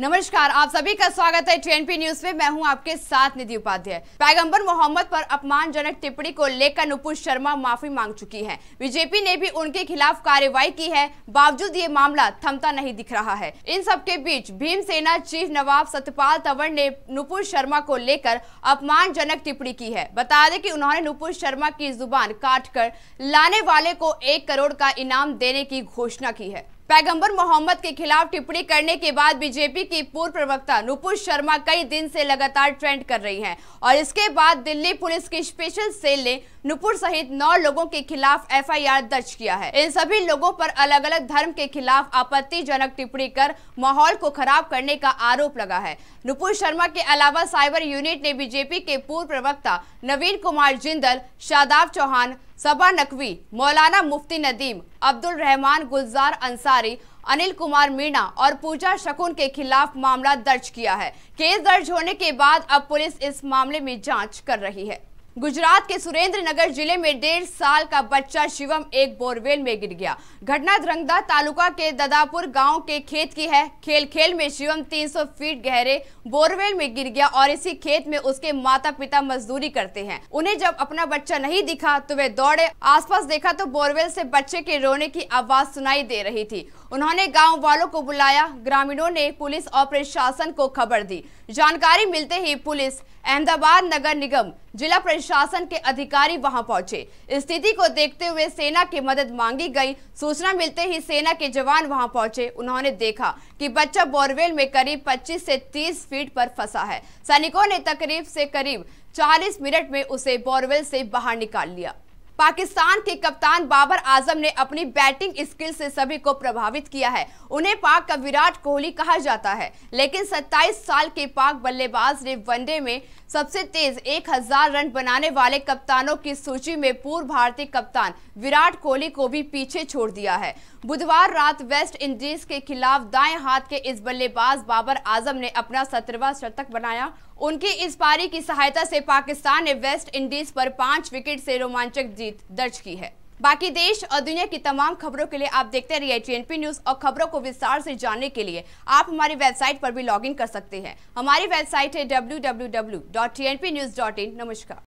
नमस्कार आप सभी का स्वागत है टीएनपी न्यूज में मैं हूं आपके साथ निधि उपाध्याय पैगंबर मोहम्मद पर अपमानजनक टिप्पणी को लेकर नुपुर शर्मा माफी मांग चुकी हैं। बीजेपी ने भी उनके खिलाफ कार्रवाई की है बावजूद ये मामला थमता नहीं दिख रहा है इन सब के बीच भीम सेना चीफ नवाब सतपाल तंवर ने नुपुर शर्मा को लेकर अपमानजनक टिप्पणी की है बता दें की उन्होंने नुपुर शर्मा की जुबान काट कर लाने वाले को एक करोड़ का इनाम देने की घोषणा की है पैगंबर मोहम्मद के खिलाफ टिप्पणी करने के बाद बीजेपी की पूर्व प्रवक्ता नुपुर शर्मा कई दिन से लगातार ट्रेंड कर रही हैं और इसके बाद दिल्ली पुलिस की स्पेशल सेल ने नुपुर सहित नौ लोगों के खिलाफ एफआईआर दर्ज किया है इन सभी लोगों पर अलग अलग धर्म के खिलाफ आपत्तिजनक टिप्पणी कर माहौल को खराब करने का आरोप लगा है नुपुर शर्मा के अलावा साइबर यूनिट ने बीजेपी के पूर्व प्रवक्ता नवीन कुमार जिंदल शादाब चौहान सबा नकवी मौलाना मुफ्ती नदीम अब्दुल रहमान गुलजार अंसारी अनिल कुमार मीणा और पूजा शकुन के खिलाफ मामला दर्ज किया है केस दर्ज होने के बाद अब पुलिस इस मामले में जांच कर रही है गुजरात के सुरेंद्र नगर जिले में डेढ़ साल का बच्चा शिवम एक बोरवेल में गिर गया घटना द्रंगदा तालुका के ददापुर गांव के खेत की है खेल खेल में शिवम 300 फीट गहरे बोरवेल में गिर गया और इसी खेत में उसके माता पिता मजदूरी करते हैं उन्हें जब अपना बच्चा नहीं दिखा तो वे दौड़े आसपास देखा तो बोरवेल से बच्चे के रोने की आवाज सुनाई दे रही थी उन्होंने गाँव वालों को बुलाया ग्रामीणों ने पुलिस और प्रशासन को खबर दी जानकारी मिलते ही पुलिस अहमदाबाद नगर निगम जिला प्रशासन प्रशासन के अधिकारी वहां पहुंचे स्थिति को देखते हुए सेना की मदद मांगी गई सूचना मिलते ही सेना के जवान वहां पहुंचे उन्होंने देखा कि बच्चा बोरवेल में करीब 25 से 30 फीट पर फंसा है सैनिकों ने तकरीब से करीब 40 मिनट में उसे बोरवेल से बाहर निकाल लिया पाकिस्तान के कप्तान बाबर आजम ने अपनी बैटिंग स्किल से सभी को प्रभावित किया है उन्हें पाक का विराट कोहली कहा जाता है लेकिन 27 साल के पाक बल्लेबाज ने वनडे में सबसे तेज 1000 रन बनाने वाले कप्तानों की सूची में पूर्व भारतीय कप्तान विराट कोहली को भी पीछे छोड़ दिया है बुधवार रात वेस्ट इंडीज के खिलाफ दाएं हाथ के इस बल्लेबाज बाबर आजम ने अपना सत्रवा शतक बनाया उनकी इस पारी की सहायता से पाकिस्तान ने वेस्ट इंडीज पर पांच विकेट से रोमांचक जीत जीत दर्ज की है बाकी देश और दुनिया की तमाम खबरों के लिए आप देखते रहिए टीएनपी न्यूज और खबरों को विस्तार से जानने के लिए आप हमारी वेबसाइट पर भी लॉगिन कर सकते हैं हमारी वेबसाइट है डब्ल्यू नमस्कार